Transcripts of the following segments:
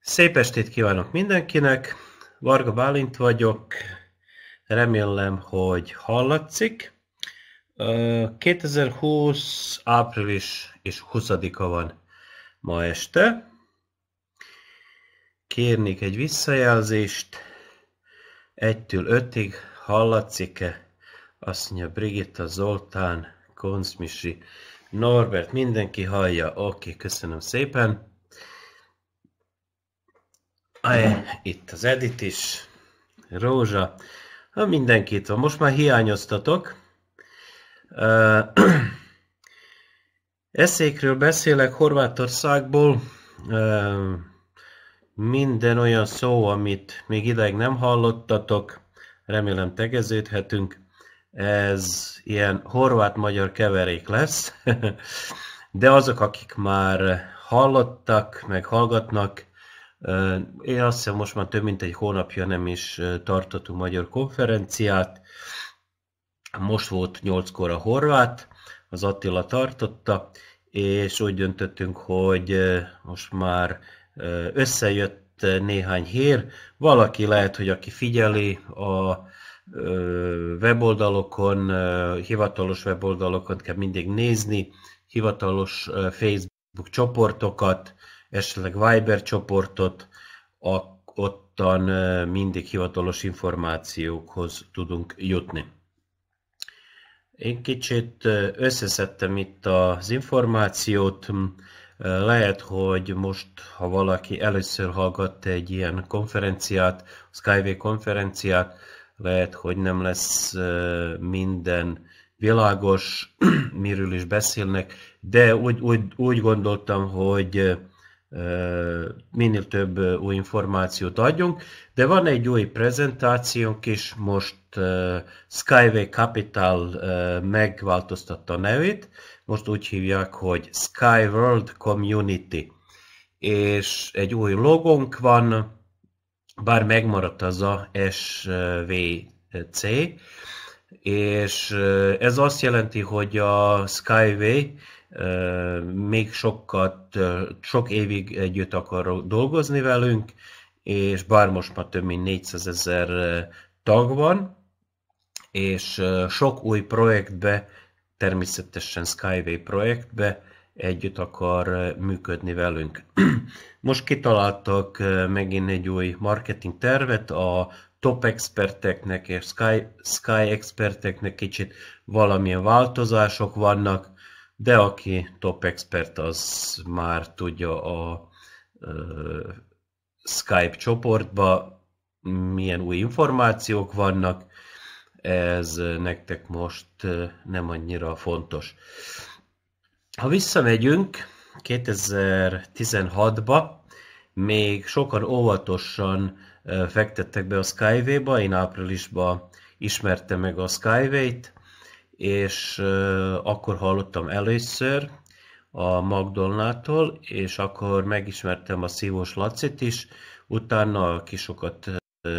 Szép estét kívánok mindenkinek! Varga Bálint vagyok, remélem, hogy hallatszik. 2020. április és 20-a van ma este. Kérnék egy visszajelzést. 1-től 5-ig hallatszik-e? Azt mondja Brigitta Zoltán, Konzmisi, Norbert, mindenki hallja. Oké, okay, köszönöm szépen. Itt az Edit is. Rózsa. Ha mindenkit van. Most már hiányoztatok. Eszékről beszélek Horvátországból. Minden olyan szó, amit még ideig nem hallottatok, remélem tegeződhetünk. Ez ilyen horvát-magyar keverék lesz, de azok, akik már hallottak, meg hallgatnak, én azt hiszem most már több mint egy hónapja nem is tartottunk magyar konferenciát. Most volt nyolckor a horvát, az Attila tartotta, és úgy döntöttünk, hogy most már összejött néhány hír. Valaki lehet, hogy aki figyeli a weboldalokon, hivatalos weboldalokon kell mindig nézni, hivatalos Facebook csoportokat, esetleg Viber csoportot, a, ottan mindig hivatalos információkhoz tudunk jutni. Én kicsit összeszedtem itt az információt, lehet, hogy most, ha valaki először hallgat egy ilyen konferenciát, Skyway konferenciát, lehet, hogy nem lesz minden világos, miről is beszélnek, de úgy, úgy, úgy gondoltam, hogy minél több új információt adjunk, de van egy új prezentációnk is, most Skyway Capital megváltoztatta a nevét, most úgy hívják, hogy Skyworld Community, és egy új logónk van, bár megmaradt az a SVC, és ez azt jelenti, hogy a Skyway még sokat, sok évig együtt akar dolgozni velünk, és bár most már több mint 400 ezer tag van, és sok új projektbe, természetesen Skyway projektbe együtt akar működni velünk. Most kitaláltak megint egy új marketing tervet, a top experteknek és sky, sky experteknek kicsit valamilyen változások vannak, de aki top expert, az már tudja a uh, Skype csoportba, milyen új információk vannak, ez nektek most nem annyira fontos. Ha visszamegyünk 2016-ba, még sokan óvatosan fektettek be a Skyway-ba, én áprilisban ismertem meg a Skyway-t, és akkor hallottam először a Magdolnától, és akkor megismertem a Szívós Lacit is, utána ki sokat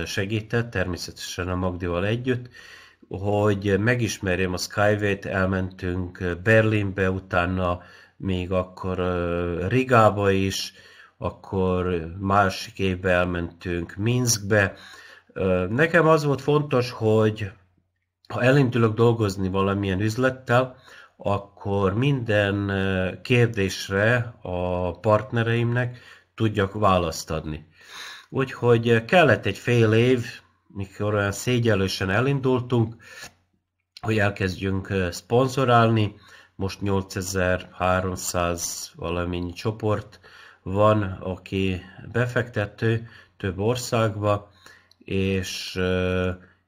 segített, természetesen a Magdival együtt, hogy megismerjem a Skyway-t, elmentünk Berlinbe, utána még akkor Rigába is, akkor másik évben elmentünk Minskbe. Nekem az volt fontos, hogy ha elindulok dolgozni valamilyen üzlettel, akkor minden kérdésre a partnereimnek tudjak választ adni. Úgyhogy kellett egy fél év, mikor olyan szégyelősen elindultunk, hogy elkezdjünk szponzorálni. Most 8300 valamennyi csoport van, aki befektető több országba, és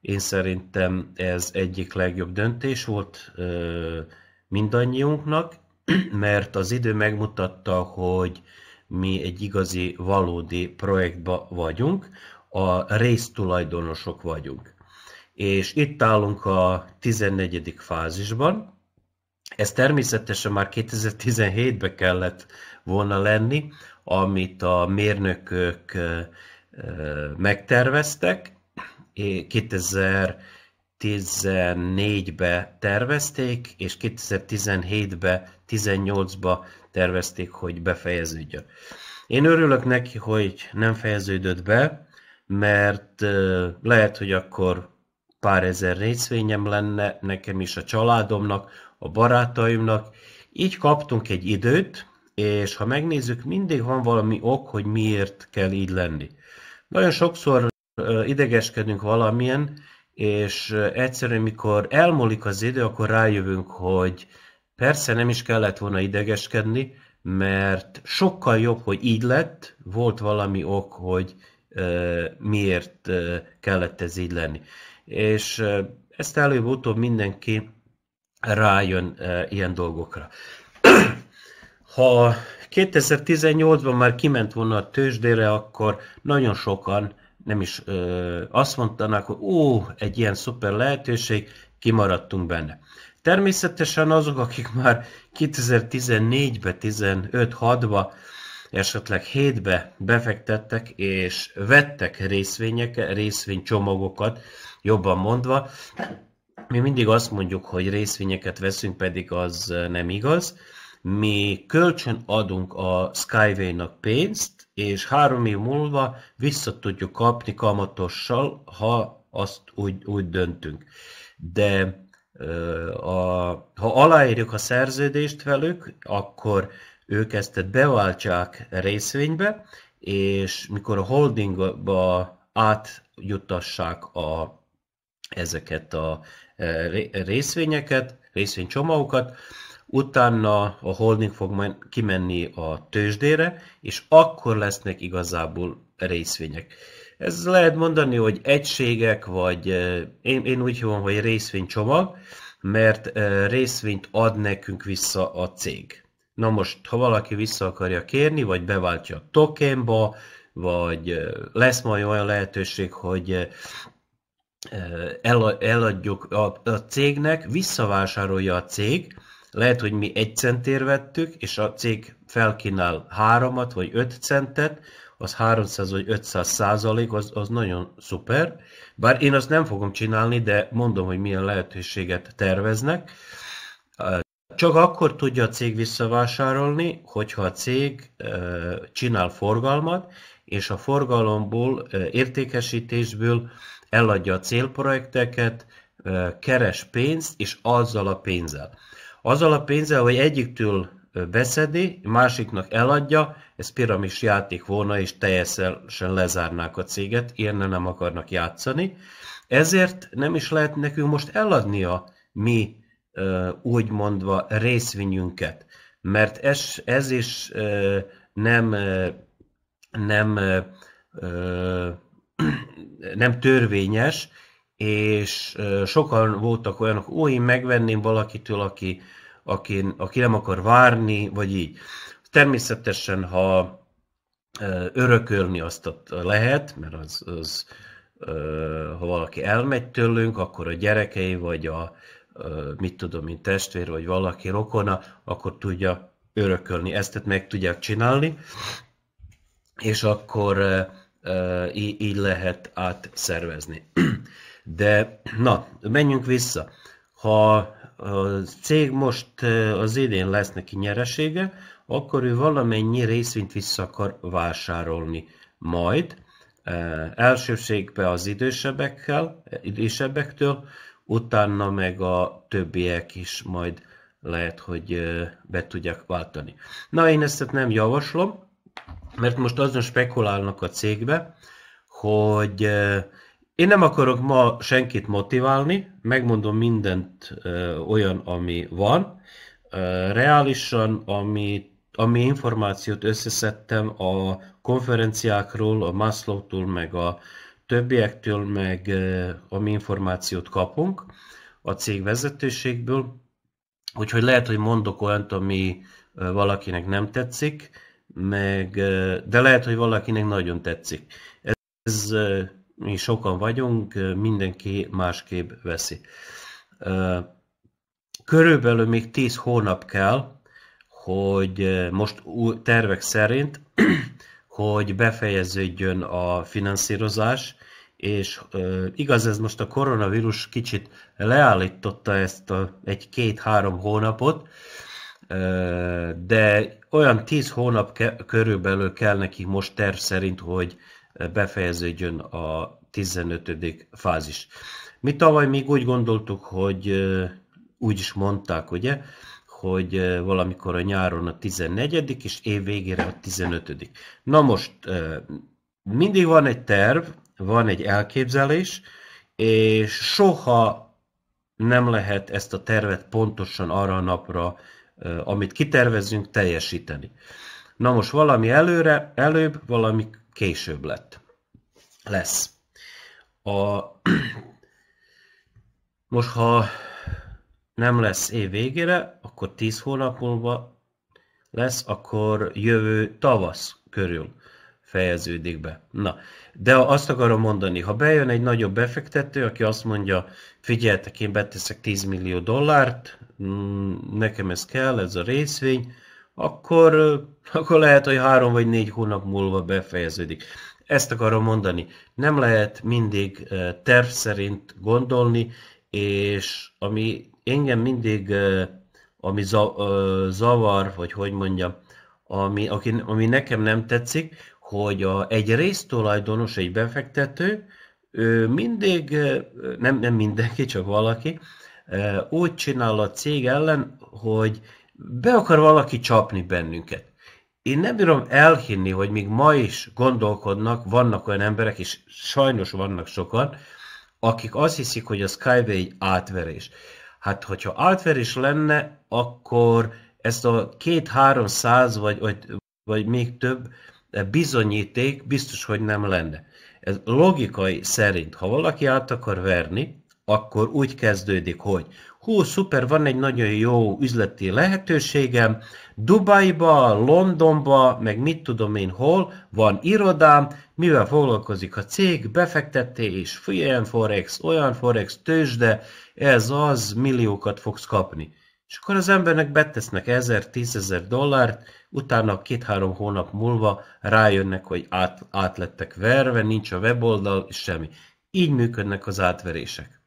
én szerintem ez egyik legjobb döntés volt mindannyiunknak, mert az idő megmutatta, hogy mi egy igazi, valódi projektba vagyunk, a résztulajdonosok vagyunk. És itt állunk a 14. fázisban. Ez természetesen már 2017-ben kellett volna lenni, amit a mérnökök megterveztek, 2014-be tervezték, és 2017-be, 18-ba tervezték, hogy befejeződjön. Én örülök neki, hogy nem fejeződött be, mert lehet, hogy akkor pár ezer részvényem lenne nekem is, a családomnak, a barátaimnak. Így kaptunk egy időt, és ha megnézzük, mindig van valami ok, hogy miért kell így lenni. Nagyon sokszor idegeskedünk valamilyen, és egyszerűen, mikor elmúlik az idő, akkor rájövünk, hogy persze nem is kellett volna idegeskedni, mert sokkal jobb, hogy így lett, volt valami ok, hogy miért kellett ez így lenni. És ezt előbb-utóbb mindenki rájön ilyen dolgokra. Ha 2018-ban már kiment volna a tőzsdére, akkor nagyon sokan nem is ö, azt mondanák, hogy ó, egy ilyen szuper lehetőség, kimaradtunk benne. Természetesen azok, akik már 2014-be, 15-6-ba, esetleg 7-be befektettek és vettek részvényeket, részvénycsomagokat, jobban mondva, mi mindig azt mondjuk, hogy részvényeket veszünk, pedig az nem igaz mi kölcsön adunk a Skyway-nak pénzt, és három év múlva vissza tudjuk kapni kamatossal, ha azt úgy, úgy döntünk. De a, ha aláírjuk a szerződést velük, akkor ők ezt beváltják részvénybe, és mikor a holdingba átjutassák a, ezeket a e, részvényeket, részvénycsomagokat, utána a holding fog majd kimenni a tőzsdére, és akkor lesznek igazából részvények. Ez lehet mondani, hogy egységek, vagy eh, én, én úgy hívom, hogy részvénycsomag, mert eh, részvényt ad nekünk vissza a cég. Na most, ha valaki vissza akarja kérni, vagy beváltja a tokenba, vagy eh, lesz majd olyan lehetőség, hogy eladjuk a, a cégnek, visszavásárolja a cég, lehet, hogy mi egy centér vettük, és a cég felkínál háromat vagy öt centet, az 300 vagy 500 százalék, az, az nagyon szuper. Bár én azt nem fogom csinálni, de mondom, hogy milyen lehetőséget terveznek. Csak akkor tudja a cég visszavásárolni, hogyha a cég csinál forgalmat, és a forgalomból, értékesítésből eladja a célprojekteket, keres pénzt, és azzal a pénzzel. Azzal a pénzzel, hogy egyiktől beszedi, másiknak eladja, ez piramis játék volna, és teljesen lezárnák a céget, ilyen nem akarnak játszani. Ezért nem is lehet nekünk most eladni a mi úgy mondva részvényünket, mert ez, ez is nem, nem, nem törvényes, és sokan voltak olyanok, ó, én megvenném valakitől, aki, aki, aki nem akar várni, vagy így. Természetesen, ha örökölni azt lehet, mert az, az ha valaki elmegy tőlünk, akkor a gyerekei, vagy a mit tudom mint testvér, vagy valaki rokona, akkor tudja örökölni. Ezt meg tudják csinálni, és akkor így lehet átszervezni. De na, menjünk vissza. Ha a cég most az idén lesz neki nyeresége, akkor ő valamennyi részvényt vissza akar vásárolni. Majd elsőségbe az idősebbekkel, idősebbektől, utána meg a többiek is majd lehet, hogy be tudják váltani. Na, én ezt nem javaslom, mert most azon spekulálnak a cégbe, hogy én nem akarok ma senkit motiválni, megmondom mindent ö, olyan, ami van. Ö, reálisan, ami, ami információt összeszedtem a konferenciákról, a Maslow-tól, meg a többiektől, meg ö, ami információt kapunk a cég vezetőségből, úgyhogy lehet, hogy mondok olyant, ami ö, valakinek nem tetszik, meg, de lehet, hogy valakinek nagyon tetszik. Ez, ez mi sokan vagyunk, mindenki másképp veszi. Körülbelül még 10 hónap kell, hogy most tervek szerint, hogy befejeződjön a finanszírozás, és igaz, ez most a koronavírus kicsit leállította ezt a egy-két-három hónapot, de olyan tíz hónap ke- körülbelül kell nekik most terv szerint, hogy befejeződjön a 15. fázis. Mi tavaly még úgy gondoltuk, hogy úgy is mondták, ugye, hogy valamikor a nyáron a 14. és év végére a 15. Na most mindig van egy terv, van egy elképzelés, és soha nem lehet ezt a tervet pontosan arra a napra, amit kitervezünk, teljesíteni. Na most valami előre, előbb, valami később lett. Lesz. A... Most, ha nem lesz év végére, akkor 10 hónap múlva lesz, akkor jövő tavasz körül fejeződik be. Na, de azt akarom mondani, ha bejön egy nagyobb befektető, aki azt mondja, figyeltek, én beteszek 10 millió dollárt, mm, nekem ez kell, ez a részvény, akkor, akkor lehet, hogy három vagy négy hónap múlva befejeződik. Ezt akarom mondani. Nem lehet mindig terv szerint gondolni, és ami engem mindig, ami zavar, vagy hogy mondjam, ami, aki ami nekem nem tetszik, hogy a, egy résztulajdonos, egy befektető, ő mindig, nem, nem mindenki, csak valaki, úgy csinál a cég ellen, hogy be akar valaki csapni bennünket. Én nem bírom elhinni, hogy még ma is gondolkodnak, vannak olyan emberek, és sajnos vannak sokan, akik azt hiszik, hogy a Skyway egy átverés. Hát, hogyha átverés lenne, akkor ezt a két-három száz, vagy, vagy, vagy még több bizonyíték biztos, hogy nem lenne. Ez logikai szerint, ha valaki át akar verni, akkor úgy kezdődik, hogy hú, szuper, van egy nagyon jó üzleti lehetőségem, Dubajba, Londonba, meg mit tudom én hol, van irodám, mivel foglalkozik a cég, befektetés, ilyen forex, olyan forex, tőzsde, ez az, milliókat fogsz kapni. És akkor az embernek betesznek 1000-10000 dollárt, utána két-három hónap múlva rájönnek, hogy át, átlettek verve, nincs a weboldal, és semmi. Így működnek az átverések.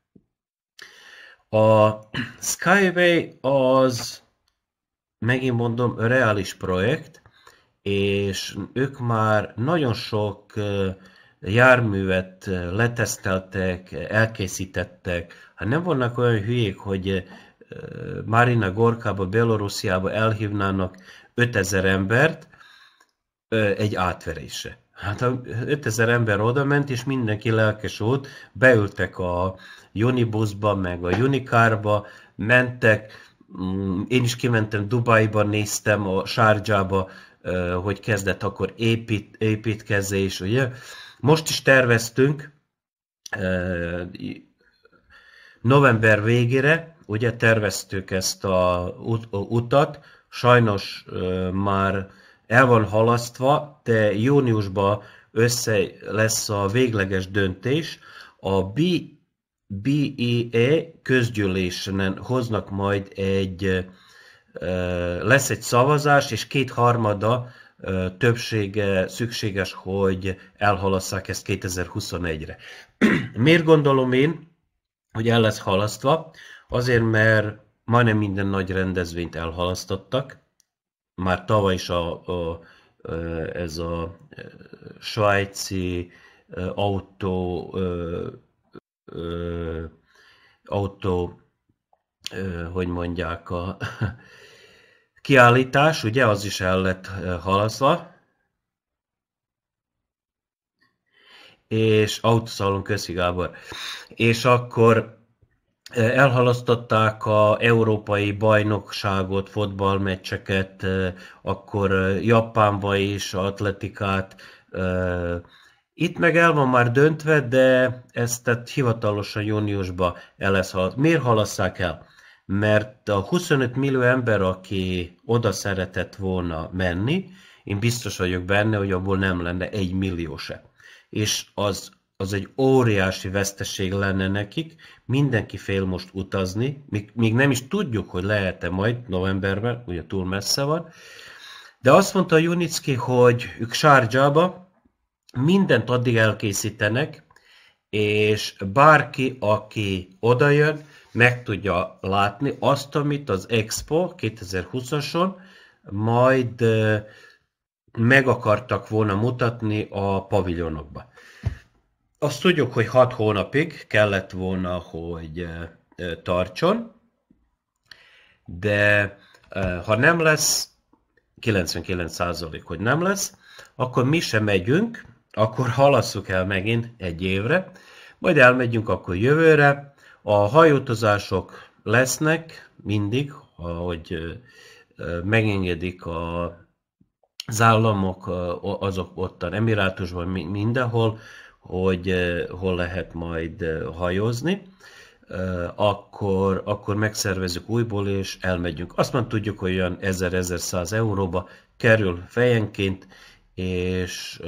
A Skyway az, megint mondom, reális projekt, és ők már nagyon sok járművet leteszteltek, elkészítettek. Hát nem vannak olyan hülyék, hogy Marina Gorkába, Belorussziába elhívnának 5000 embert egy átverése. Hát a 5000 ember oda ment, és mindenki lelkes volt, beültek a Unibusba, meg a Unicarba, mentek, mm, én is kimentem Dubajba, néztem a Sárgyába, hogy kezdett akkor épít, építkezés, ugye? Most is terveztünk november végére, ugye terveztük ezt a utat, sajnos már el van halasztva, de júniusban össze lesz a végleges döntés. A B, e közgyűlésen hoznak majd egy, lesz egy szavazás, és kétharmada többsége szükséges, hogy elhalasszák ezt 2021-re. Miért gondolom én, hogy el lesz halasztva? Azért, mert majdnem minden nagy rendezvényt elhalasztottak, már tavaly is a, a, ez a svájci autó autó hogy mondják a kiállítás, ugye az is el lett halaszva. És autószalon, köszi Gábor. És akkor elhalasztották a európai bajnokságot, fotballmeccseket, akkor Japánba is, atletikát. Itt meg el van már döntve, de ezt tehát hivatalosan júniusba el lesz Miért halasszák el? Mert a 25 millió ember, aki oda szeretett volna menni, én biztos vagyok benne, hogy abból nem lenne egy millió se. És az az egy óriási veszteség lenne nekik, mindenki fél most utazni, még, még nem is tudjuk, hogy lehet-e majd novemberben, ugye túl messze van, de azt mondta a Junicki, hogy ők Sárgyába mindent addig elkészítenek, és bárki, aki odajön, meg tudja látni azt, amit az Expo 2020-ason majd meg akartak volna mutatni a paviljonokba. Azt tudjuk, hogy hat hónapig kellett volna, hogy eh, eh, tartson, de eh, ha nem lesz, 99% hogy nem lesz, akkor mi sem megyünk, akkor halasszuk el megint egy évre, majd elmegyünk akkor jövőre. A hajótozások lesznek mindig, ahogy megengedik a, az államok, azok ottan, Emirátusban, mindenhol, hogy eh, hol lehet majd eh, hajózni, eh, akkor, akkor megszervezzük újból, és elmegyünk. Azt már tudjuk, hogy olyan 1000-1100 euróba kerül fejenként, és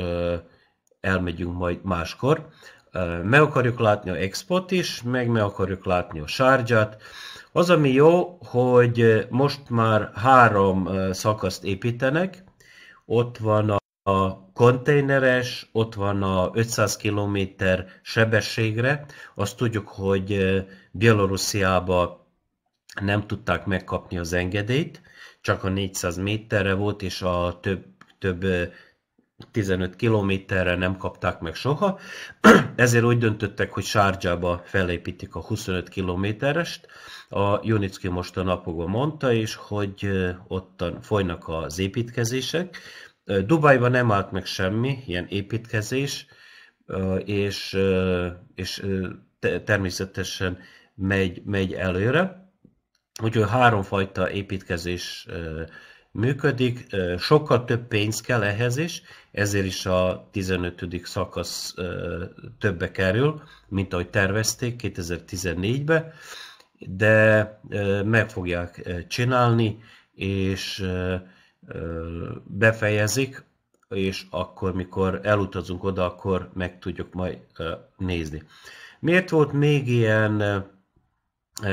elmegyünk majd máskor. Meg akarjuk látni a Expot is, meg meg akarjuk látni a Sárgyát. Az, ami jó, hogy most már három szakaszt építenek, ott van a a konténeres, ott van a 500 km sebességre. Azt tudjuk, hogy eh, Bielorussziába nem tudták megkapni az engedélyt, csak a 400 méterre volt, és a több, több 15 eh, kilométerre nem kapták meg soha, ezért úgy döntöttek, hogy Sárgyába felépítik a 25 kilométerest. A Junicki most a napokban mondta is, hogy eh, ott folynak az építkezések, Dubajban nem állt meg semmi, ilyen építkezés, és, és természetesen megy, megy előre. Úgyhogy háromfajta építkezés működik, sokkal több pénz kell ehhez is, ezért is a 15. szakasz többe kerül, mint ahogy tervezték 2014 be de meg fogják csinálni, és befejezik, és akkor, mikor elutazunk oda, akkor meg tudjuk majd nézni. Miért volt még ilyen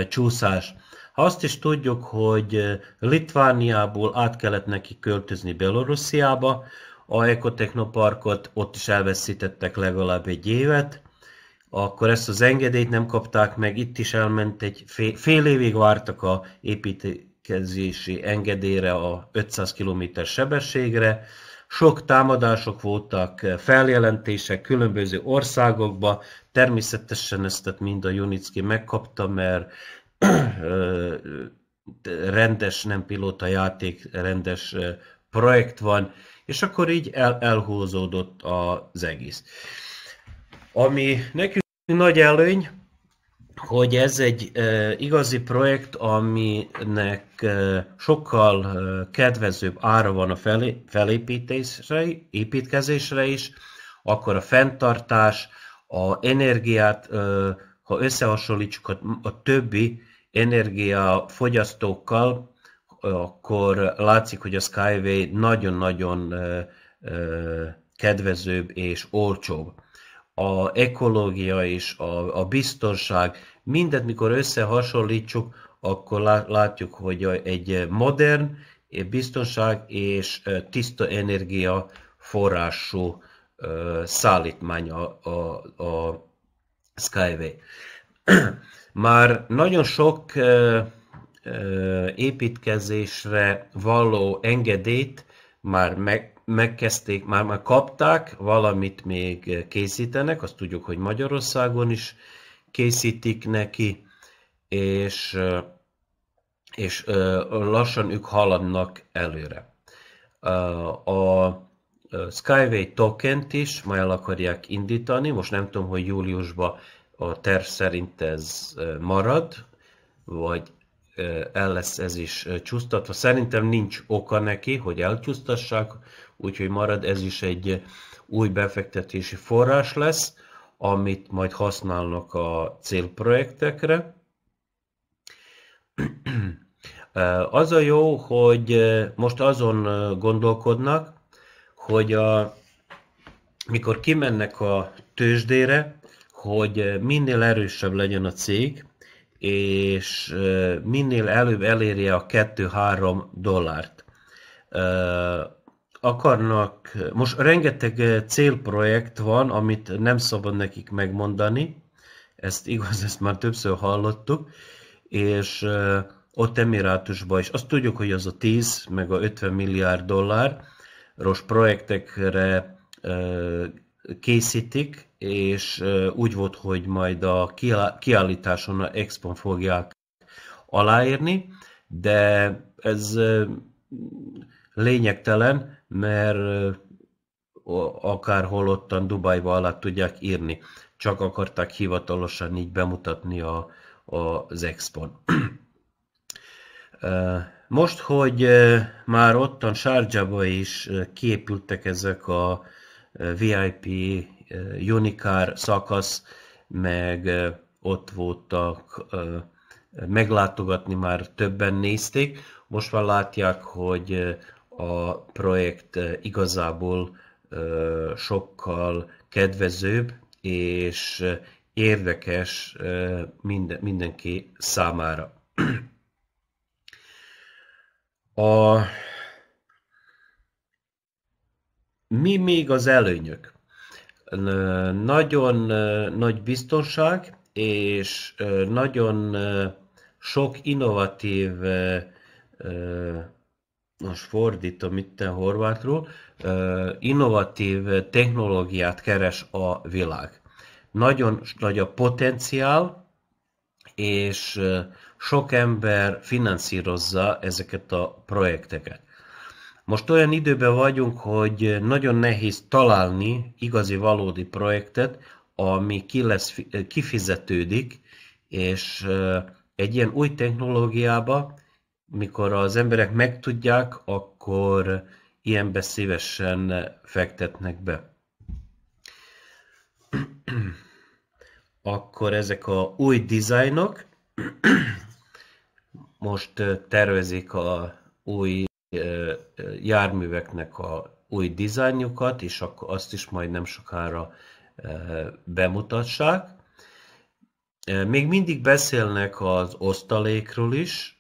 csúszás? Ha azt is tudjuk, hogy Litvániából át kellett neki költözni Belorussziába, a Ekotechnoparkot ott is elveszítettek legalább egy évet, akkor ezt az engedélyt nem kapták meg, itt is elment egy fél, fél évig vártak a építi, rendelkezési engedélyre a 500 km sebességre. Sok támadások voltak, feljelentések különböző országokba. Természetesen ezt mind a Junicki megkapta, mert rendes, nem pilóta játék, rendes projekt van, és akkor így el, elhúzódott az egész. Ami nekünk nagy előny, hogy ez egy igazi projekt, aminek sokkal kedvezőbb ára van a felépítésre, építkezésre is, akkor a fenntartás, a energiát, ha összehasonlítsuk a, többi energiafogyasztókkal, akkor látszik, hogy a Skyway nagyon-nagyon kedvezőbb és olcsóbb a ekológia és a, a biztonság mindet, mikor összehasonlítsuk, akkor látjuk, hogy egy modern biztonság és tiszta energia forrású szállítmány a, a, a Skyway. Már nagyon sok építkezésre való engedélyt már meg, megkezdték, már, már kapták, valamit még készítenek, azt tudjuk, hogy Magyarországon is készítik neki, és, és lassan ők haladnak előre. A Skyway tokent is majd el akarják indítani, most nem tudom, hogy júliusban a terv szerint ez marad, vagy el lesz ez is csúsztatva. Szerintem nincs oka neki, hogy elcsúsztassák, úgyhogy marad ez is egy új befektetési forrás lesz amit majd használnak a célprojektekre. Az a jó, hogy eh, most azon eh, gondolkodnak, hogy a, mikor kimennek a tőzsdére, hogy eh, minél erősebb legyen a cég, és minél előbb elérje a 2-3 dollárt akarnak, most rengeteg eh, célprojekt van, amit nem szabad nekik megmondani, ezt igaz, ezt már többször hallottuk, és eh, ott emirátusban is. Azt tudjuk, hogy az a 10 meg a 50 milliárd dolláros projektekre eh, készítik, és úgy volt, hogy majd a kiállításon, a expon fogják aláírni, de ez lényegtelen, mert akárhol ottan Dubajba alá tudják írni. Csak akarták hivatalosan így bemutatni a, a, az expon. Most, hogy már ottan Sárgyába is képültek ezek a VIP Unicar szakasz, meg ott voltak meglátogatni, már többen nézték. Most már látják, hogy a projekt eh, igazából eh, sokkal kedvezőbb és eh, érdekes minden, mindenki számára. A... Mi még az előnyök? Nagyon nagy biztonság, és nagyon sok innovatív most fordítom itt a horvátról, innovatív technológiát keres a világ. Nagyon nagy a potenciál, és sok ember finanszírozza ezeket a projekteket. Most olyan időben vagyunk, hogy nagyon nehéz találni igazi valódi projektet, ami ki lesz, kifizetődik, és egy ilyen új technológiába mikor az emberek megtudják, akkor ilyenbe szívesen fektetnek be. Akkor ezek a új dizájnok most tervezik a új járműveknek a új dizájnjukat, és akkor azt is majd nem sokára bemutassák. Még mindig beszélnek az osztalékról is,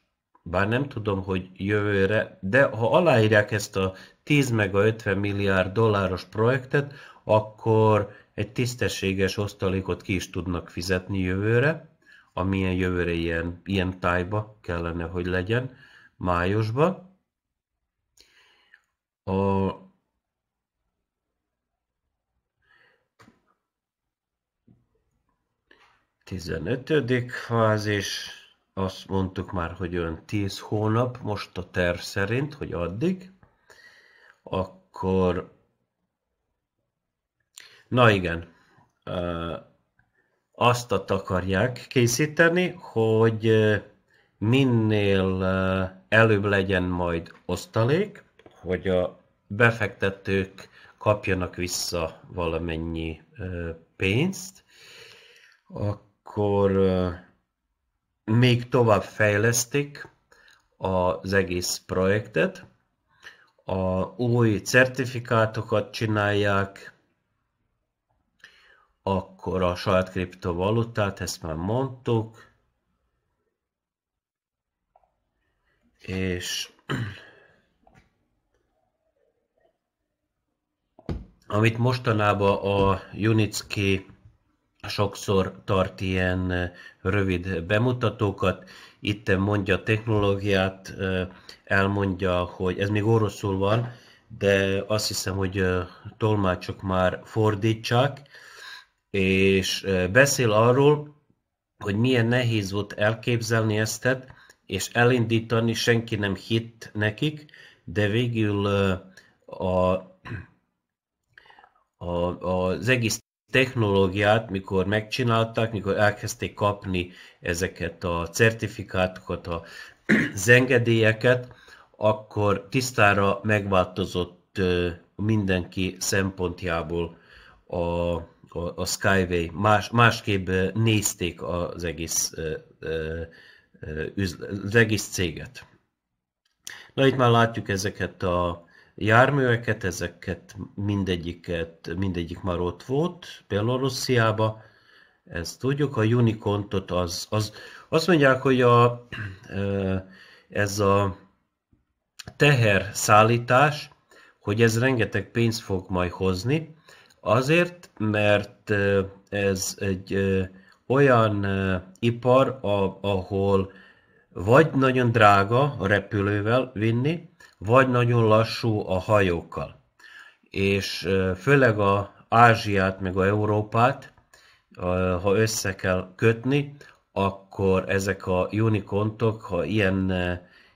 bár nem tudom, hogy jövőre, de ha aláírják ezt a 10 meg a 50 milliárd dolláros projektet, akkor egy tisztességes osztalékot ki is tudnak fizetni jövőre, amilyen jövőre ilyen, ilyen tájba kellene, hogy legyen, májusban. A, Tizenötödik fázis azt mondtuk már, hogy olyan 10 hónap, most a terv szerint, hogy addig, akkor na igen, azt takarják készíteni, hogy minél előbb legyen majd osztalék, hogy a befektetők kapjanak vissza valamennyi pénzt, akkor még tovább fejlesztik az egész projektet, a új certifikátokat csinálják, akkor a saját kriptovalutát, ezt már mondtuk, és amit mostanában a Unitsky sokszor tart ilyen rövid bemutatókat, itt mondja a technológiát, elmondja, hogy ez még oroszul van, de azt hiszem, hogy tolmácsok már fordítsák, és beszél arról, hogy milyen nehéz volt elképzelni ezt, és elindítani senki nem hitt nekik, de végül a, a, az egész technológiát, mikor megcsinálták, mikor elkezdték kapni ezeket a certifikátokat, a zengedélyeket, akkor tisztára megváltozott mindenki szempontjából a, a, a Skyway. Más, másképp nézték az egész, az egész céget. Na itt már látjuk ezeket a járműveket, ezeket mindegyiket, mindegyik már ott volt, Belorussziába, ezt tudjuk, a Unicontot az, az azt mondják, hogy a, ez a teherszállítás, hogy ez rengeteg pénzt fog majd hozni, azért, mert ez egy olyan ipar, ahol vagy nagyon drága a repülővel vinni, vagy nagyon lassú a hajókkal. És főleg a Ázsiát, meg a Európát, ha össze kell kötni, akkor ezek a unikontok, ha ilyen,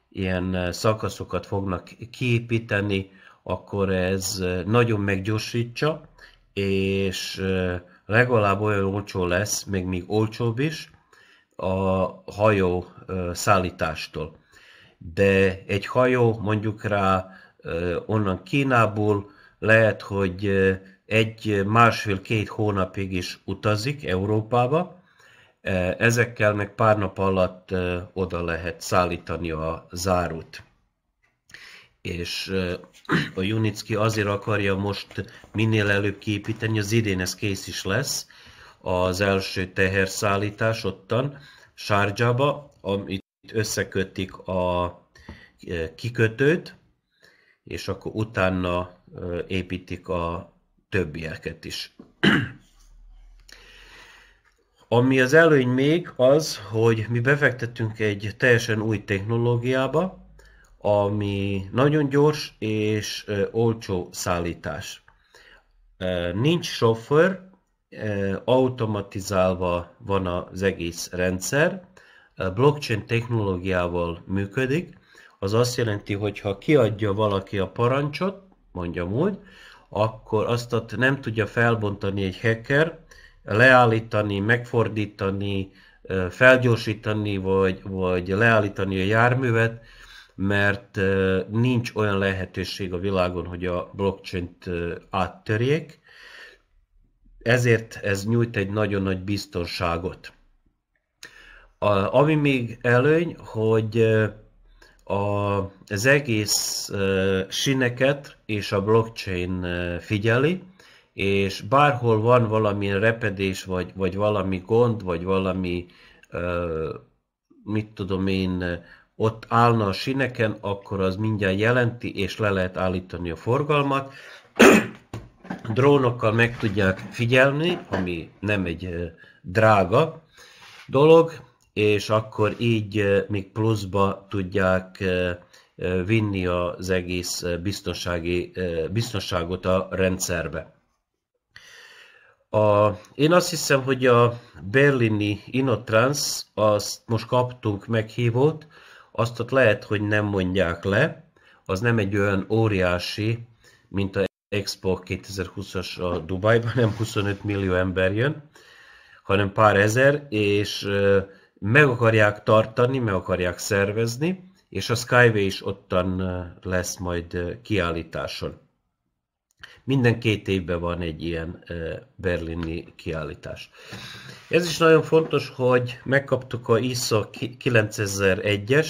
ilyen szakaszokat fognak kiépíteni, akkor ez nagyon meggyorsítsa, és legalább olyan olcsó lesz, még még olcsóbb is a hajó szállítástól de egy hajó mondjuk rá onnan Kínából lehet, hogy egy másfél-két hónapig is utazik Európába, ezekkel meg pár nap alatt oda lehet szállítani a zárut. És a Junicki azért akarja most minél előbb kiépíteni, az idén ez kész is lesz, az első teherszállítás ottan, Sárgyába, ami itt összekötik a e, kikötőt, és akkor utána e, építik a többieket is. Ami az előny még az, hogy mi befektettünk egy teljesen új technológiába, ami nagyon gyors és e, olcsó szállítás. Nincs sofőr, automatizálva van az egész rendszer, blockchain technológiával működik, az azt jelenti, hogy ha kiadja valaki a parancsot, mondjam úgy, akkor azt ott nem tudja felbontani egy hacker, leállítani, megfordítani, felgyorsítani, vagy, vagy leállítani a járművet, mert nincs olyan lehetőség a világon, hogy a blockchain-t áttörjék, ezért ez nyújt egy nagyon nagy biztonságot. A, ami még előny, hogy a, az egész sineket és a blockchain figyeli, és bárhol van valami repedés, vagy, vagy valami gond, vagy valami, mit tudom én, ott állna a sineken, akkor az mindjárt jelenti, és le lehet állítani a forgalmat. Drónokkal meg tudják figyelni, ami nem egy drága dolog, és akkor így még pluszba tudják vinni az egész biztonsági, biztonságot a rendszerbe. A, én azt hiszem, hogy a berlini Inotrans, azt most kaptunk meghívót, azt ott lehet, hogy nem mondják le, az nem egy olyan óriási, mint a Expo 2020-as a Dubajban, nem 25 millió ember jön, hanem pár ezer, és meg akarják tartani, meg akarják szervezni, és a Skyway is ottan lesz majd kiállításon. Minden két évben van egy ilyen berlini kiállítás. Ez is nagyon fontos, hogy megkaptuk a ISO 9001-es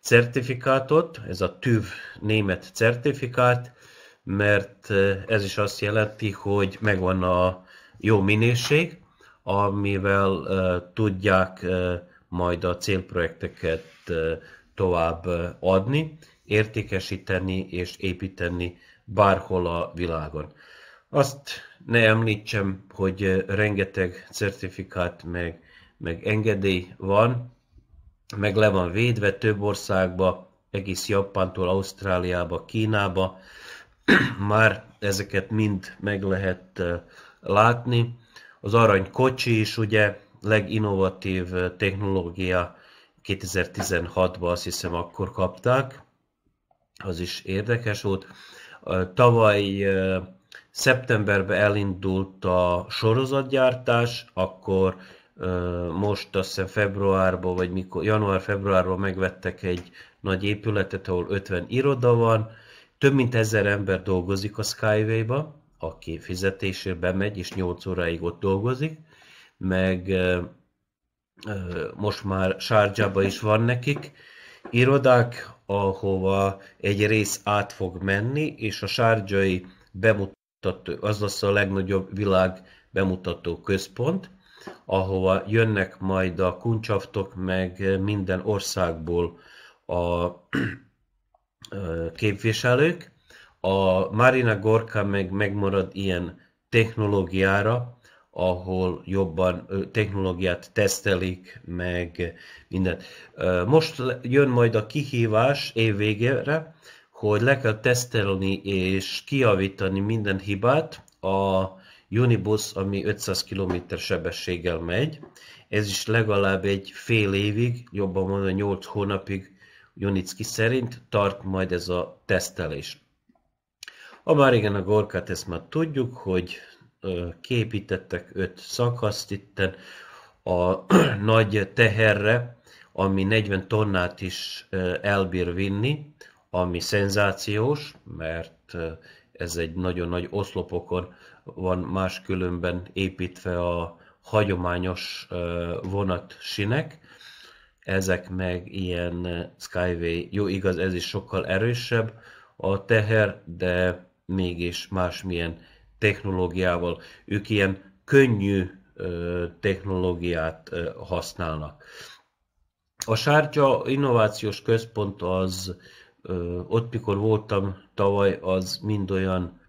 certifikátot, ez a TÜV német certifikát, mert ez is azt jelenti, hogy megvan a jó minőség, amivel uh, tudják uh, majd a célprojekteket uh, tovább adni, értékesíteni és építeni bárhol a világon. Azt ne említsem, hogy rengeteg certifikát meg, meg engedély van, meg le van védve több országba, egész Japántól Ausztráliába, Kínába, már ezeket mind meg lehet látni az arany kocsi is ugye leginnovatív technológia 2016-ban azt hiszem akkor kapták, az is érdekes volt. Tavaly szeptemberben elindult a sorozatgyártás, akkor most azt hiszem februárban, vagy mikor, január-februárban megvettek egy nagy épületet, ahol 50 iroda van, több mint ezer ember dolgozik a Skyway-ba, aki fizetésért bemegy és 8 óráig ott dolgozik, meg most már Sárgyába is van nekik irodák, ahova egy rész át fog menni, és a sárgyai bemutató, az lesz a legnagyobb világ bemutató központ, ahova jönnek majd a kuncsaftok, meg minden országból a képviselők, a Marina Gorka meg megmarad ilyen technológiára, ahol jobban technológiát tesztelik, meg mindent. Most jön majd a kihívás év végére, hogy le kell tesztelni és kiavítani minden hibát a Unibus, ami 500 km sebességgel megy. Ez is legalább egy fél évig, jobban mondva 8 hónapig Junicki szerint tart majd ez a tesztelés. A már igen, a Gorkát ezt már tudjuk, hogy képítettek öt szakaszt itten a nagy teherre, ami 40 tonnát is elbír vinni, ami szenzációs, mert ez egy nagyon nagy oszlopokon van máskülönben építve a hagyományos vonat sinek, ezek meg ilyen Skyway, jó igaz, ez is sokkal erősebb a teher, de mégis másmilyen technológiával. Ők ilyen könnyű technológiát használnak. A Sárgya Innovációs Központ az, ott mikor voltam tavaly, az mind olyan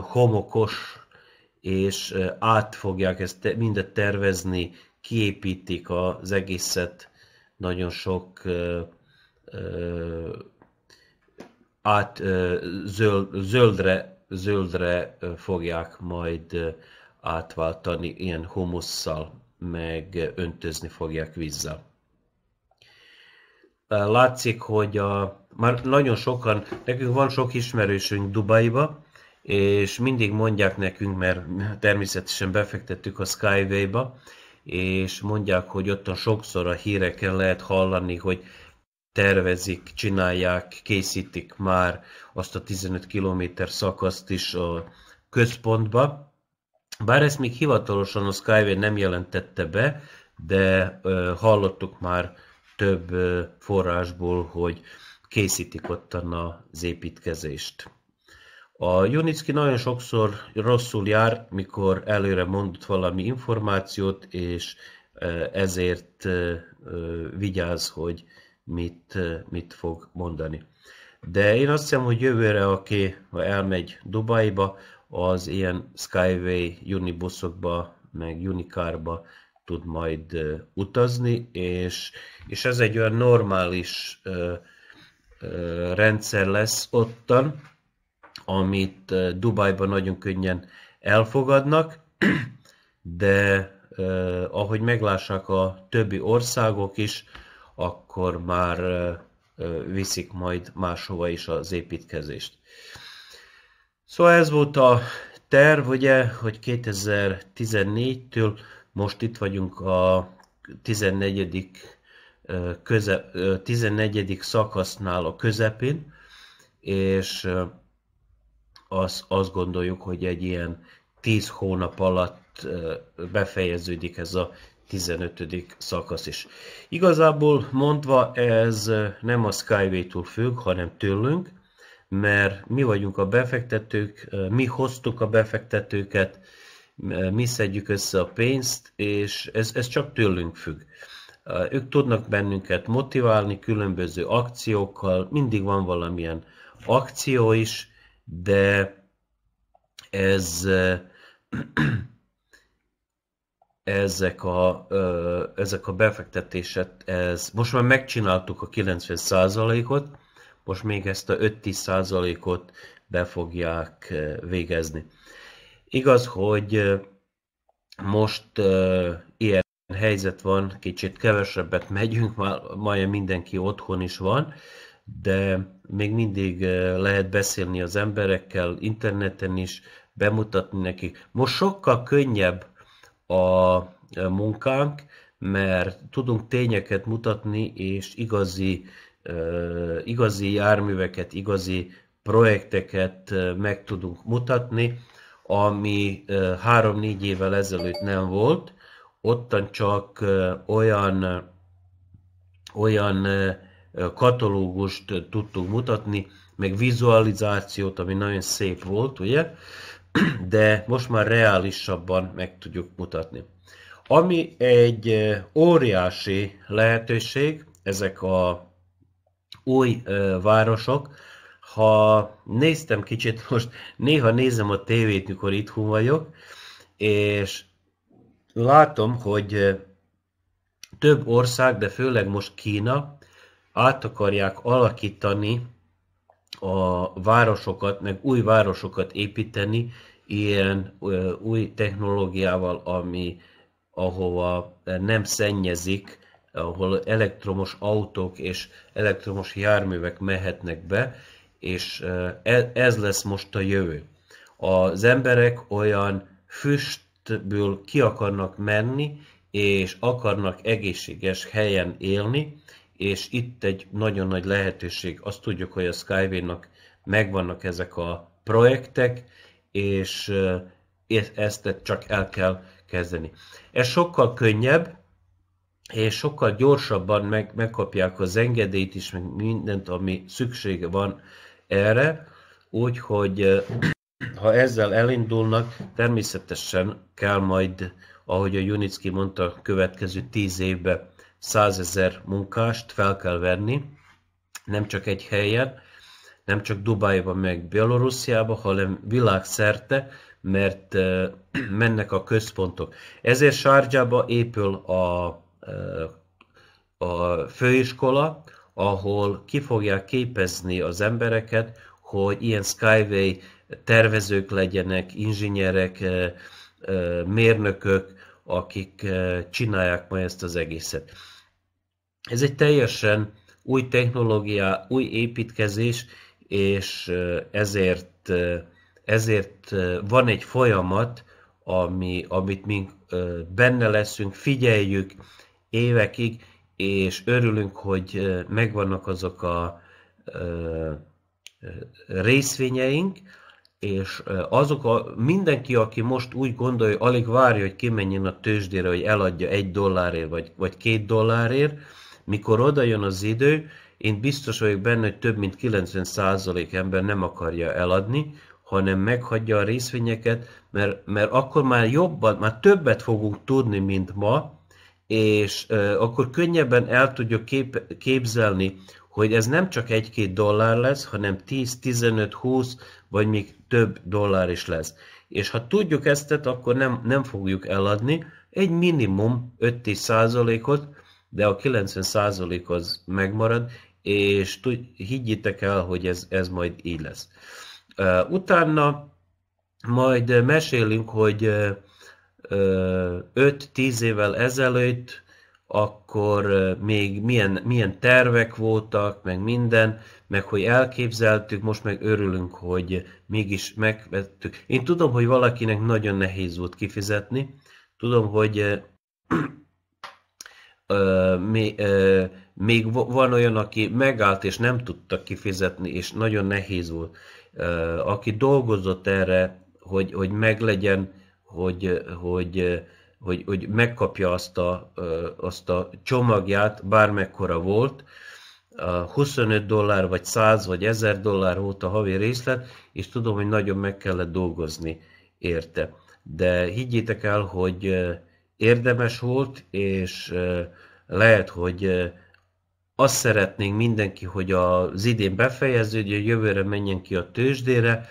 homokos, és át fogják ezt mindet tervezni, kiépítik az egészet, nagyon sok át zöld, zöldre, zöldre fogják majd átváltani ilyen humusszal, meg öntözni fogják vízzel. Látszik, hogy a, már nagyon sokan, nekünk van sok ismerősünk Dubaiba, és mindig mondják nekünk, mert természetesen befektettük a Skyway-ba, és mondják, hogy a sokszor a híreken lehet hallani, hogy tervezik, csinálják, készítik már azt a 15 km szakaszt is a központba. Bár ezt még hivatalosan a Skyway nem jelentette be, de hallottuk már több forrásból, hogy készítik ottan az építkezést. A Junicki nagyon sokszor rosszul jár, mikor előre mondott valami információt, és ezért vigyáz, hogy mit, mit fog mondani. De én azt hiszem, hogy jövőre, aki elmegy Dubajba, az ilyen Skyway unibuszokba, meg unikárba tud majd utazni, és, és ez egy olyan normális ö, ö, rendszer lesz ottan, amit Dubajban nagyon könnyen elfogadnak, de ahogy meglássák a többi országok is, akkor már viszik majd máshova is az építkezést. Szóval ez volt a terv, ugye, hogy 2014-től most itt vagyunk a 14. Köze, 14. szakasznál a közepén, és az azt gondoljuk, hogy egy ilyen 10 hónap alatt befejeződik ez a 15. szakasz is. Igazából mondva ez nem a Skyway-tól függ, hanem tőlünk, mert mi vagyunk a befektetők, mi hoztuk a befektetőket, mi szedjük össze a pénzt, és ez, ez csak tőlünk függ. Ők tudnak bennünket motiválni különböző akciókkal, mindig van valamilyen akció is, de ez ezek a, ö, ezek a befektetések, ez, most már megcsináltuk a 90%-ot, most még ezt a 5-10%-ot be fogják végezni. Igaz, hogy most ö, ilyen helyzet van, kicsit kevesebbet megyünk, már majdnem mindenki otthon is van, de még mindig lehet beszélni az emberekkel, interneten is, bemutatni nekik. Most sokkal könnyebb a munkánk, mert tudunk tényeket mutatni, és igazi, igazi járműveket, igazi projekteket meg tudunk mutatni, ami három-négy évvel ezelőtt nem volt, ottan csak olyan, olyan katalógust tudtunk mutatni, meg vizualizációt, ami nagyon szép volt, ugye? de most már reálisabban meg tudjuk mutatni. Ami egy óriási lehetőség, ezek a új városok, ha néztem kicsit, most néha nézem a tévét, mikor itt vagyok, és látom, hogy több ország, de főleg most Kína át akarják alakítani a városokat, meg új városokat építeni ilyen új technológiával, ami ahova nem szennyezik, ahol elektromos autók és elektromos járművek mehetnek be, és e, ez lesz most a jövő. Az emberek olyan füstből ki akarnak menni, és akarnak egészséges helyen élni, és itt egy nagyon nagy lehetőség. Azt tudjuk, hogy a Skyway-nak megvannak ezek a projektek, és ezt csak el kell kezdeni. Ez sokkal könnyebb, és sokkal gyorsabban meg, megkapják az engedélyt is, meg mindent, ami szüksége van erre, úgyhogy ha ezzel elindulnak, természetesen kell majd, ahogy a Junicki mondta, következő tíz évben százezer munkást fel kell venni, nem csak egy helyen, nem csak Dubájban, meg Belorussziában, hanem világszerte, mert mennek a központok. Ezért Sárgyába épül a, a főiskola, ahol ki fogják képezni az embereket, hogy ilyen Skyway tervezők legyenek, inzsinyerek, mérnökök, akik csinálják majd ezt az egészet. Ez egy teljesen új technológia, új építkezés, és ezért, ezért van egy folyamat, ami, amit mi benne leszünk, figyeljük évekig, és örülünk, hogy megvannak azok a részvényeink, és azok a, mindenki, aki most úgy gondolja, hogy alig várja, hogy kimenjen a tőzsdére, hogy eladja egy dollárért, vagy, vagy két dollárért, mikor odajön az idő, én biztos vagyok benne, hogy több mint 90% ember nem akarja eladni, hanem meghagyja a részvényeket, mert, mert akkor már jobban, már többet fogunk tudni, mint ma, és e, akkor könnyebben el tudjuk kép, képzelni, hogy ez nem csak egy-két dollár lesz, hanem 10, 15, 20, vagy még több dollár is lesz. És ha tudjuk ezt, akkor nem, nem fogjuk eladni, egy minimum 5-10 százalékot, de a 90% az megmarad, és higgyétek el, hogy ez, ez majd így lesz. Utána majd mesélünk, hogy 5-10 évvel ezelőtt akkor még milyen, milyen tervek voltak, meg minden, meg hogy elképzeltük, most meg örülünk, hogy mégis megvettük. Én tudom, hogy valakinek nagyon nehéz volt kifizetni, tudom, hogy még, van olyan, aki megállt és nem tudta kifizetni, és nagyon nehéz volt. aki dolgozott erre, hogy, hogy meglegyen, hogy, hogy, hogy, hogy megkapja azt a, azt a csomagját, bármekkora volt, 25 dollár, vagy 100, vagy 1000 dollár volt a havi részlet, és tudom, hogy nagyon meg kellett dolgozni érte. De higgyétek el, hogy érdemes volt, és lehet, hogy azt szeretnénk mindenki, hogy az idén befejeződjön, jövőre menjen ki a tőzsdére.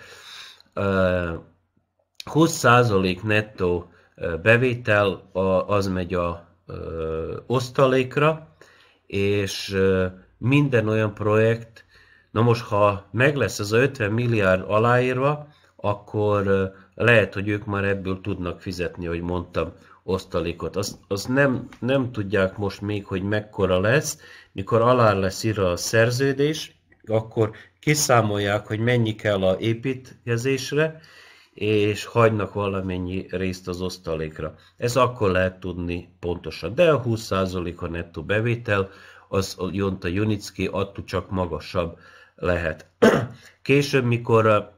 20% nettó bevétel az megy a osztalékra, és minden olyan projekt, na most ha meg lesz az a 50 milliárd aláírva, akkor lehet, hogy ők már ebből tudnak fizetni, hogy mondtam osztalékot. Azt, az nem, nem tudják most még, hogy mekkora lesz, mikor alá lesz írva a szerződés, akkor kiszámolják, hogy mennyi kell a építkezésre, és hagynak valamennyi részt az osztalékra. Ez akkor lehet tudni pontosan. De a 20% a nettó bevétel, az a Jonta Junicki attól csak magasabb lehet. Később, mikor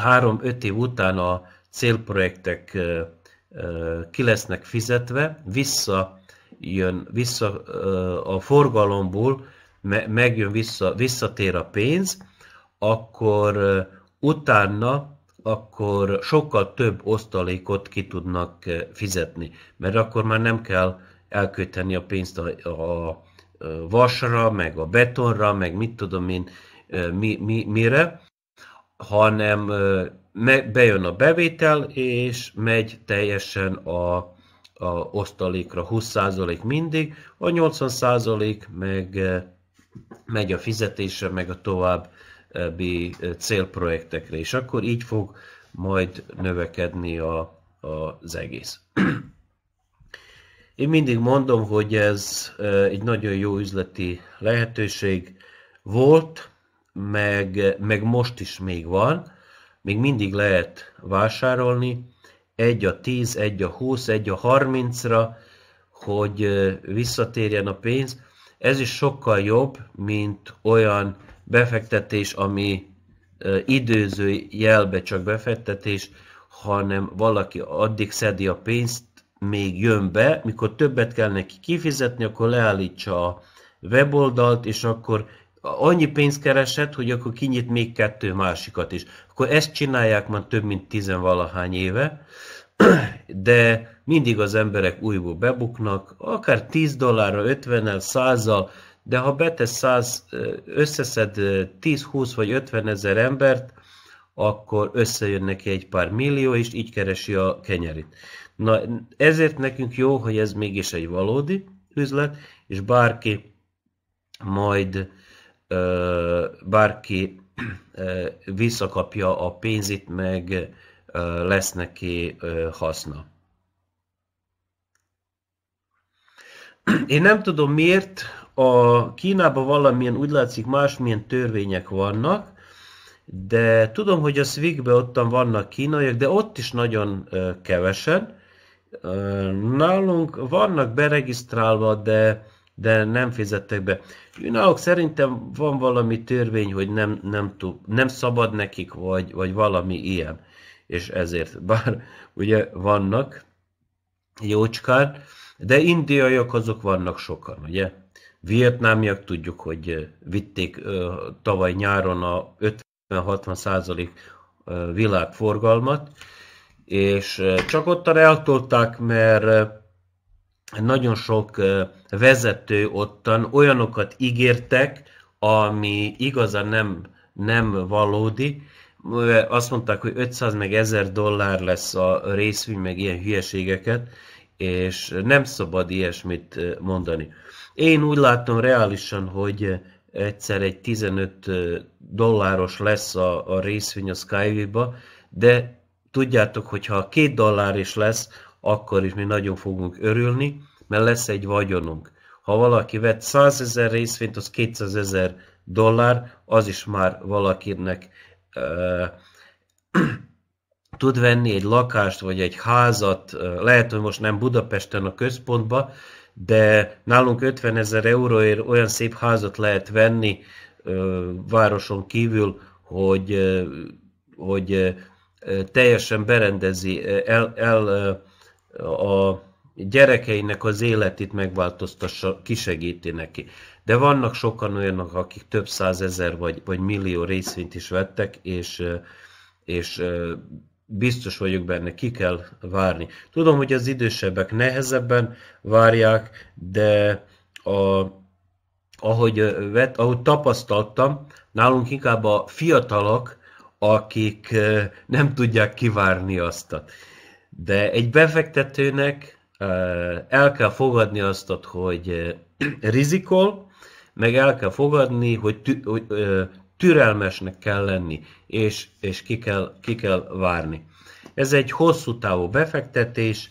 3-5 év után a célprojektek ki lesznek fizetve, vissza jön vissza a forgalomból, megjön vissza, visszatér a pénz, akkor utána akkor sokkal több osztalékot ki tudnak fizetni, mert akkor már nem kell elkölteni a pénzt a, a vasra, meg a betonra, meg mit tudom én mi, mi, mire, hanem bejön a bevétel, és megy teljesen a, a osztalékra 20% mindig, a 80% meg eh, megy a fizetése, meg a további eh, célprojektekre, és akkor így fog majd növekedni a, a, az egész. Én mindig mondom, hogy ez eh, egy nagyon jó üzleti lehetőség volt, meg, meg most is még van, még mindig lehet vásárolni, egy a 10, egy a 20, egy a 30-ra, hogy visszatérjen a pénz. Ez is sokkal jobb, mint olyan befektetés, ami időző jelbe csak befektetés, hanem valaki addig szedi a pénzt, még jön be, mikor többet kell neki kifizetni, akkor leállítsa a weboldalt, és akkor annyi pénzt keresett, hogy akkor kinyit még kettő másikat is. Akkor ezt csinálják már több mint tizenvalahány éve, de mindig az emberek újból bebuknak, akár 10 dollárra, 50-el, 100-al, de ha betesz 100, összeszed 10-20 vagy 50 ezer embert, akkor összejön neki egy pár millió, és így keresi a kenyerit. Na, ezért nekünk jó, hogy ez mégis egy valódi üzlet, és bárki majd bárki visszakapja a pénzét, meg lesz neki haszna. Én nem tudom miért, a Kínában valamilyen úgy látszik másmilyen törvények vannak, de tudom, hogy a Swigbe ottan vannak kínaiak, de ott is nagyon kevesen. Nálunk vannak beregisztrálva, de de nem fizettek be. Jünálok szerintem van valami törvény, hogy nem, nem, tud, nem szabad nekik, vagy, vagy valami ilyen. És ezért, bár ugye vannak jócskán, de indiaiak azok vannak sokan, ugye? Vietnámiak tudjuk, hogy vitték ö, tavaly nyáron a 50-60 százalék világforgalmat, és csak ott eltolták, mert nagyon sok vezető ottan olyanokat ígértek, ami igazán nem, nem valódi. Azt mondták, hogy 500 meg 1000 dollár lesz a részvény, meg ilyen hülyeségeket, és nem szabad ilyesmit mondani. Én úgy látom reálisan, hogy egyszer egy 15 dolláros lesz a, a részvény a Skyway-ba, de tudjátok, hogyha két dollár is lesz, akkor is mi nagyon fogunk örülni, mert lesz egy vagyonunk. Ha valaki vett 100 ezer részvényt, az 200 ezer dollár, az is már valakinek euh, tud venni egy lakást, vagy egy házat, lehet, hogy most nem Budapesten a központba, de nálunk 50 ezer euróért olyan szép házat lehet venni euh, városon kívül, hogy, hogy teljesen berendezi, el, el a gyerekeinek az életét megváltoztassa, kisegíti neki. De vannak sokan olyanok, akik több százezer vagy, vagy millió részvényt is vettek, és, és biztos vagyok benne, ki kell várni. Tudom, hogy az idősebbek nehezebben várják, de a, ahogy, vet, ahogy tapasztaltam, nálunk inkább a fiatalok, akik nem tudják kivárni azt. De egy befektetőnek el kell fogadni azt, hogy rizikol, meg el kell fogadni, hogy, türelmesnek kell lenni, és, és ki, kell, ki kell várni. Ez egy hosszú távú befektetés,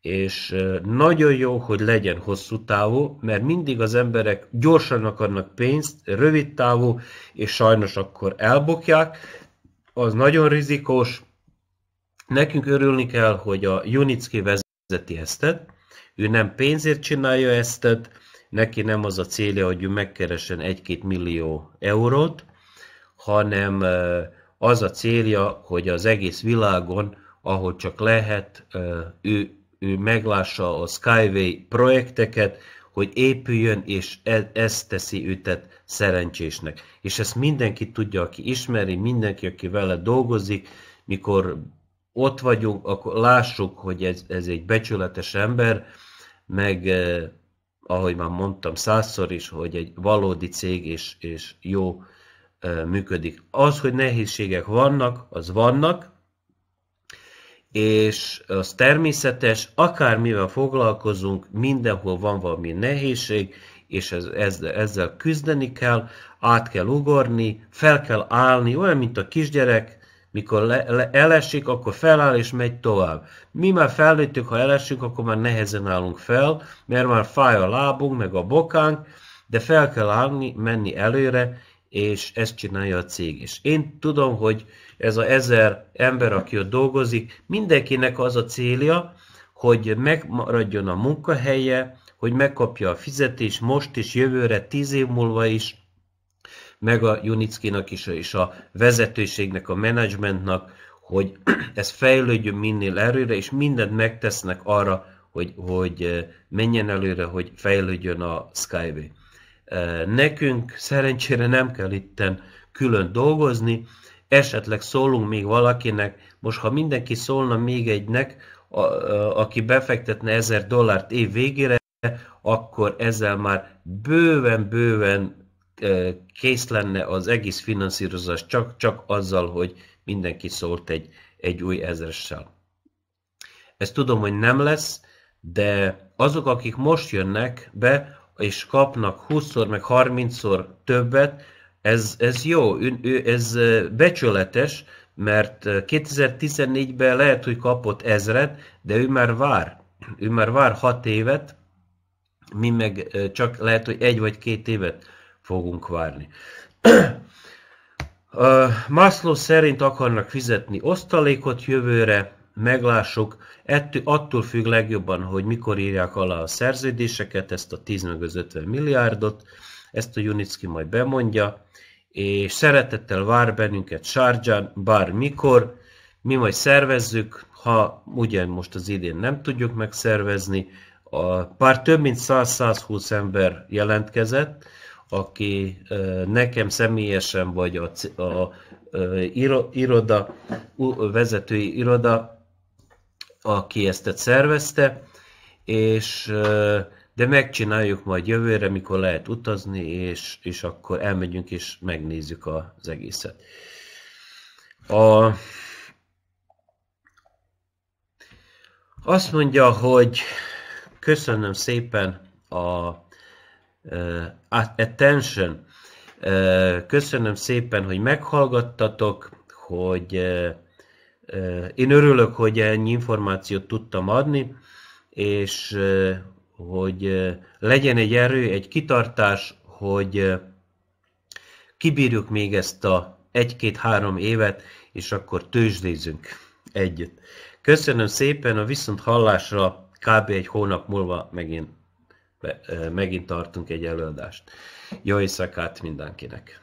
és nagyon jó, hogy legyen hosszú távú, mert mindig az emberek gyorsan akarnak pénzt, rövid távú, és sajnos akkor elbukják. Az nagyon rizikós, Nekünk örülni kell, hogy a Junicki vezeti eztet, ő nem pénzért csinálja eztet, neki nem az a célja, hogy ő megkeresen 1-2 millió eurót, hanem az a célja, hogy az egész világon, ahol csak lehet, ő, ő meglássa a Skyway projekteket, hogy épüljön, és e, ezt teszi őtet szerencsésnek. És ezt mindenki tudja, aki ismeri, mindenki, aki vele dolgozik, mikor ott vagyunk, akkor lássuk, hogy ez, ez egy becsületes ember, meg eh, ahogy már mondtam százszor is, hogy egy valódi cég és, és jó eh, működik. Az, hogy nehézségek vannak, az vannak, és az természetes, akármivel foglalkozunk, mindenhol van valami nehézség, és ez, ez, ezzel küzdeni kell, át kell ugorni, fel kell állni, olyan, mint a kisgyerek, mikor le, le, elesik, akkor feláll és megy tovább. Mi már felnőttük, ha elesünk, akkor már nehezen állunk fel, mert már fáj a lábunk, meg a bokánk, de fel kell állni, menni előre, és ezt csinálja a cég. is. én tudom, hogy ez a ezer ember, aki ott dolgozik, mindenkinek az a célja, hogy megmaradjon a munkahelye, hogy megkapja a fizetés most is, jövőre, tíz év múlva is, meg a Junickinak is, és a vezetőségnek, a menedzsmentnak, hogy ez fejlődjön minél előre, és mindent megtesznek arra, hogy, hogy eh, menjen előre, hogy fejlődjön a Skyway. Eh, nekünk szerencsére nem kell itten külön dolgozni, esetleg szólunk még valakinek, most ha mindenki szólna még egynek, a, a, eh, aki befektetne 1000 dollárt év végére, akkor ezzel már bőven-bőven kész lenne az egész finanszírozás csak, csak azzal, hogy mindenki szólt egy, egy új ezressel. Ezt tudom, hogy nem lesz, de azok, akik most jönnek be, és kapnak 20-szor, meg 30-szor többet, ez, ez jó, ez becsületes, mert 2014-ben lehet, hogy kapott ezret, de ő már vár. Ő már vár 6 évet, mi meg csak lehet, hogy egy vagy két évet fogunk várni. Mászló szerint akarnak fizetni osztalékot jövőre, meglássuk, Ettől attól függ legjobban, hogy mikor írják alá a szerződéseket, ezt a 10 meg az 50 milliárdot, ezt a Junicki majd bemondja, és szeretettel vár bennünket Sárgyán, bármikor, mi majd szervezzük, ha ugyan most az idén nem tudjuk megszervezni, a, Pár több mint 100-120 ember jelentkezett, aki nekem személyesen vagy a, a iroda, vezetői iroda, aki ezt szervezte, és de megcsináljuk majd jövőre, mikor lehet utazni, és, és akkor elmegyünk és megnézzük az egészet. A, azt mondja, hogy köszönöm szépen a attention. Köszönöm szépen, hogy meghallgattatok, hogy én örülök, hogy ennyi információt tudtam adni, és hogy legyen egy erő, egy kitartás, hogy kibírjuk még ezt a egy-két-három évet, és akkor tőzsdézünk együtt. Köszönöm szépen, a viszont hallásra kb. egy hónap múlva megint megint tartunk egy előadást. Jó éjszakát mindenkinek!